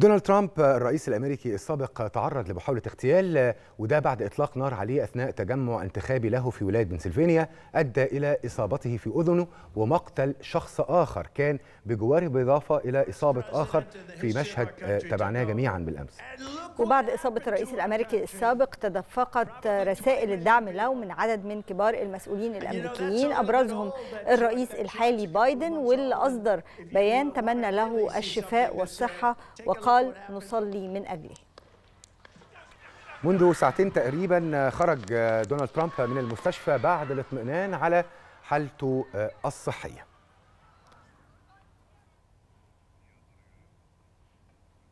دونالد ترامب الرئيس الامريكي السابق تعرض لمحاوله اغتيال وده بعد اطلاق نار عليه اثناء تجمع انتخابي له في ولايه بنسلفانيا ادى الى اصابته في اذنه ومقتل شخص اخر كان بجواره بالاضافه الى اصابه اخر في مشهد آه، تابعناه جميعا بالامس وبعد إصابة الرئيس الأمريكي السابق تدفقت رسائل الدعم له من عدد من كبار المسؤولين الأمريكيين أبرزهم الرئيس الحالي بايدن واللي أصدر بيان تمنى له الشفاء والصحة وقال نصلي من أجله منذ ساعتين تقريبا خرج دونالد ترامب من المستشفى بعد الاطمئنان على حالته الصحيه